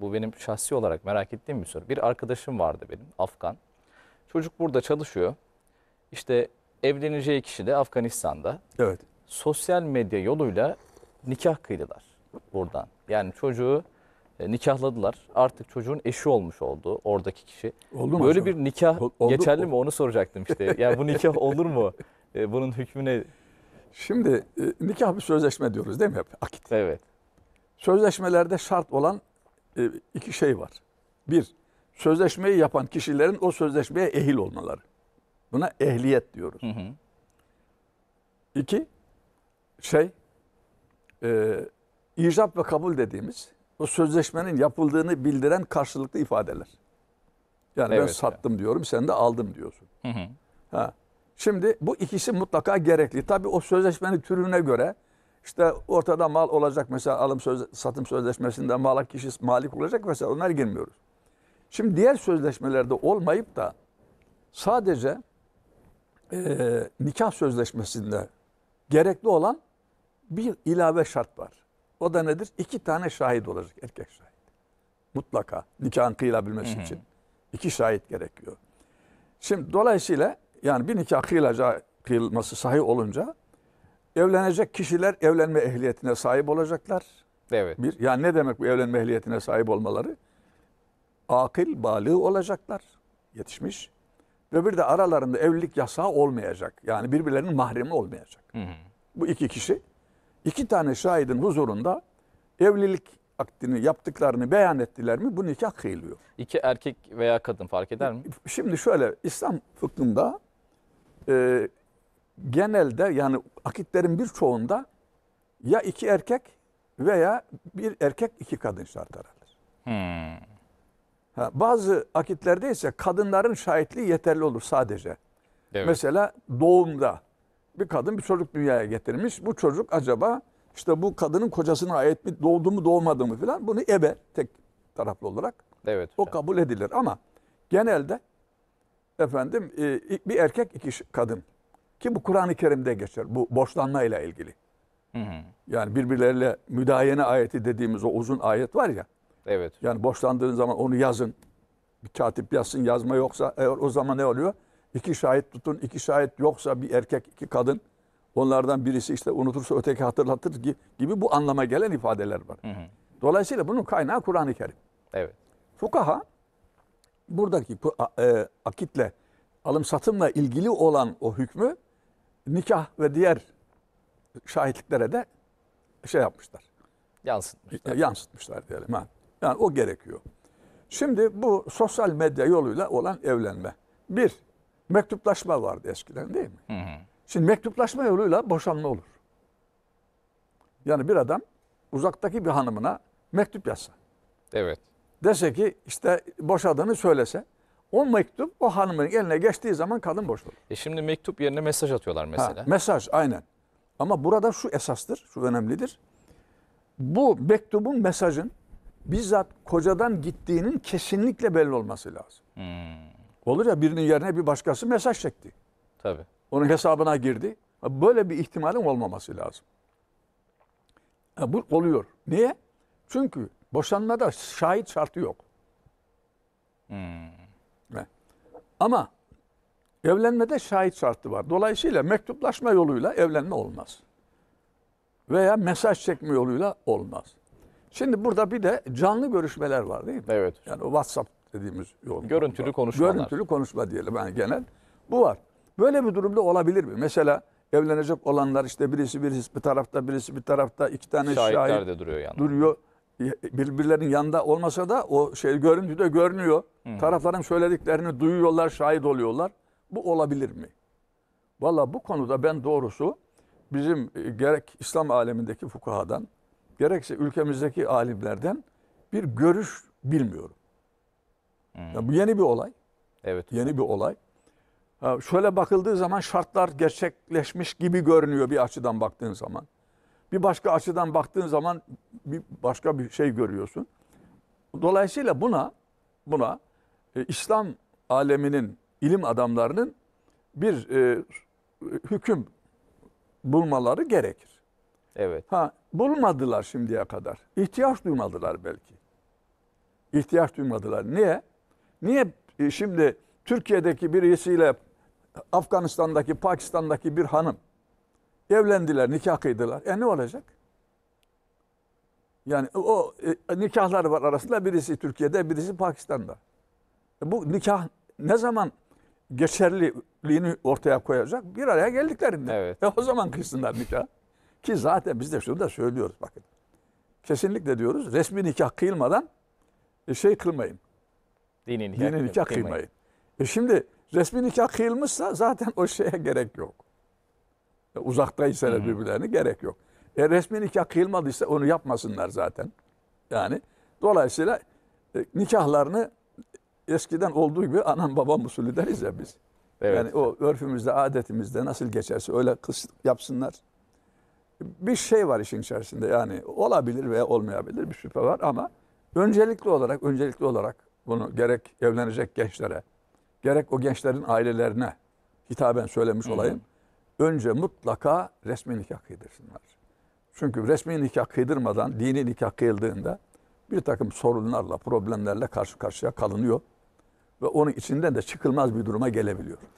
Bu benim şahsi olarak merak ettiğim bir soru. Bir arkadaşım vardı benim Afgan. Çocuk burada çalışıyor. İşte evleneceği kişi de Afganistan'da. Evet. Sosyal medya yoluyla nikah kıydılar buradan. Yani çocuğu e, nikahladılar. Artık çocuğun eşi olmuş oldu oradaki kişi. Oldu mu Böyle acaba? bir nikah Ol, oldu, geçerli oldu. mi onu soracaktım işte. Yani bu nikah olur mu? E, bunun hükmü ne? Şimdi e, nikah bir sözleşme diyoruz değil mi hep? Akit. Evet. Sözleşmelerde şart olan e, iki şey var. Bir, sözleşmeyi yapan kişilerin o sözleşmeye ehil olmaları. Buna ehliyet diyoruz. Hı hı. İki, şey, e, icap ve kabul dediğimiz o sözleşmenin yapıldığını bildiren karşılıklı ifadeler. Yani evet ben sattım yani. diyorum, sen de aldım diyorsun. Hı hı. Ha. Şimdi bu ikisi mutlaka gerekli. Tabii o sözleşmenin türüne göre işte ortada mal olacak mesela alım söz, satım sözleşmesinde malak kişi malik olacak mesela onlar girmiyoruz. Şimdi diğer sözleşmelerde olmayıp da sadece e, nikah sözleşmesinde gerekli olan bir ilave şart var. O da nedir? İki tane şahit olacak erkek şahit. Mutlaka nikahın kıyılabilmesi Hı -hı. için. iki şahit gerekiyor. Şimdi dolayısıyla yani bir nikah kıyılacağı, kıyılması sahih olunca Evlenecek kişiler evlenme ehliyetine sahip olacaklar. Evet. Bir, yani ne demek bu evlenme ehliyetine sahip olmaları? Akıl, balı olacaklar. Yetişmiş. Ve bir de aralarında evlilik yasağı olmayacak. Yani birbirlerinin mahremi olmayacak. Hı hı. Bu iki kişi iki tane şahidin huzurunda evlilik aktini yaptıklarını beyan ettiler mi bu nikah kıyılıyor. İki erkek veya kadın fark eder mi? Şimdi şöyle İslam fıkhında e, genelde yani akitlerin birçoğunda ya iki erkek veya bir erkek iki kadın şart aranır. Hmm. Ha, bazı akitlerde ise kadınların şahitliği yeterli olur sadece. Evet. Mesela doğumda bir kadın bir çocuk dünyaya getirmiş. Bu çocuk acaba işte bu kadının kocasına ait mi doğdu mu doğmadı mı filan bunu ebe tek taraflı olarak evet, hocam. o kabul edilir ama genelde efendim e, bir erkek iki kadın ki bu Kur'an-ı Kerim'de geçer. Bu ile ilgili. Hı hı. Yani birbirleriyle müdayene ayeti dediğimiz o uzun ayet var ya. Evet. Yani borçlandığın zaman onu yazın. Bir katip yazsın yazma yoksa e, o zaman ne oluyor? İki şahit tutun. iki şahit yoksa bir erkek iki kadın. Onlardan birisi işte unutursa öteki hatırlatır gibi bu anlama gelen ifadeler var. Hı hı. Dolayısıyla bunun kaynağı Kur'an-ı Kerim. Evet. Fukaha buradaki e, akitle alım satımla ilgili olan o hükmü nikah ve diğer şahitliklere de şey yapmışlar. Yansıtmışlar. Yansıtmışlar diyelim. Ha. Yani o gerekiyor. Şimdi bu sosyal medya yoluyla olan evlenme. Bir, mektuplaşma vardı eskiden değil mi? Hı hı. Şimdi mektuplaşma yoluyla boşanma olur. Yani bir adam uzaktaki bir hanımına mektup yazsa. Evet. Dese ki işte boşadığını söylese. O mektup o hanımın eline geçtiği zaman kadın boş olur. E şimdi mektup yerine mesaj atıyorlar mesela. Ha, mesaj aynen. Ama burada şu esastır, şu önemlidir. Bu mektubun, mesajın bizzat kocadan gittiğinin kesinlikle belli olması lazım. Hmm. Olur ya birinin yerine bir başkası mesaj çekti. Tabii. Onun hesabına girdi. Böyle bir ihtimalin olmaması lazım. E bu oluyor. Niye? Çünkü boşanmada şahit şartı yok. Hmm. Ama evlenmede şahit şartı var. Dolayısıyla mektuplaşma yoluyla evlenme olmaz. Veya mesaj çekme yoluyla olmaz. Şimdi burada bir de canlı görüşmeler var değil mi? Evet. Yani WhatsApp dediğimiz yol. Görüntülü var. konuşmalar. Görüntülü konuşma diyelim yani genel. Bu var. Böyle bir durumda olabilir mi? Mesela evlenecek olanlar işte birisi birisi bir tarafta birisi bir tarafta iki tane Şahitler şahit de duruyor yani. Duruyor birbirlerinin yanında olmasa da o şey görüntüde görünüyor. Hı. Tarafların söylediklerini duyuyorlar, şahit oluyorlar. Bu olabilir mi? Valla bu konuda ben doğrusu bizim e, gerek İslam alemindeki fukahadan, gerekse ülkemizdeki alimlerden bir görüş bilmiyorum. Hmm. Yani bu yeni bir olay. Evet. Yeni bir olay. şöyle bakıldığı zaman şartlar gerçekleşmiş gibi görünüyor bir açıdan baktığın zaman. Bir başka açıdan baktığın zaman bir başka bir şey görüyorsun. Dolayısıyla buna buna e, İslam aleminin ilim adamlarının bir e, hüküm bulmaları gerekir. Evet. Ha bulmadılar şimdiye kadar. İhtiyaç duymadılar belki. İhtiyaç duymadılar. Niye? Niye e, şimdi Türkiye'deki birisiyle Afganistan'daki, Pakistan'daki bir hanım Evlendiler, nikah kıydılar. E ne olacak? Yani o e, nikahlar var arasında birisi Türkiye'de, birisi Pakistan'da. E, bu nikah ne zaman geçerliliğini ortaya koyacak? Bir araya geldiklerinde. Evet. E, o zaman kıysınlar nikah. Ki zaten biz de şunu da söylüyoruz bakın. Kesinlikle diyoruz resmi nikah kıyılmadan e, şey kılmayın. Dini nikah, Dini nikah kıymayın. kıymayın. E şimdi resmi nikah kıyılmışsa zaten o şeye gerek yok. E, Uzaktaysalar birbirlerine gerek yok. E, resmi nikah kıyılmadıysa onu yapmasınlar zaten. Yani dolayısıyla e, nikahlarını eskiden olduğu gibi anam babam usulü deriz ya biz. Evet. Yani o örfümüzde, adetimizde nasıl geçerse öyle kız yapsınlar. Bir şey var işin içerisinde yani olabilir veya olmayabilir bir şüphe var ama öncelikli olarak öncelikli olarak bunu gerek evlenecek gençlere, gerek o gençlerin ailelerine hitaben söylemiş olayım. hı önce mutlaka resmi nikah kıydırsınlar. Çünkü resmi nikah kıydırmadan dini nikah kıyıldığında bir takım sorunlarla, problemlerle karşı karşıya kalınıyor. Ve onun içinden de çıkılmaz bir duruma gelebiliyor.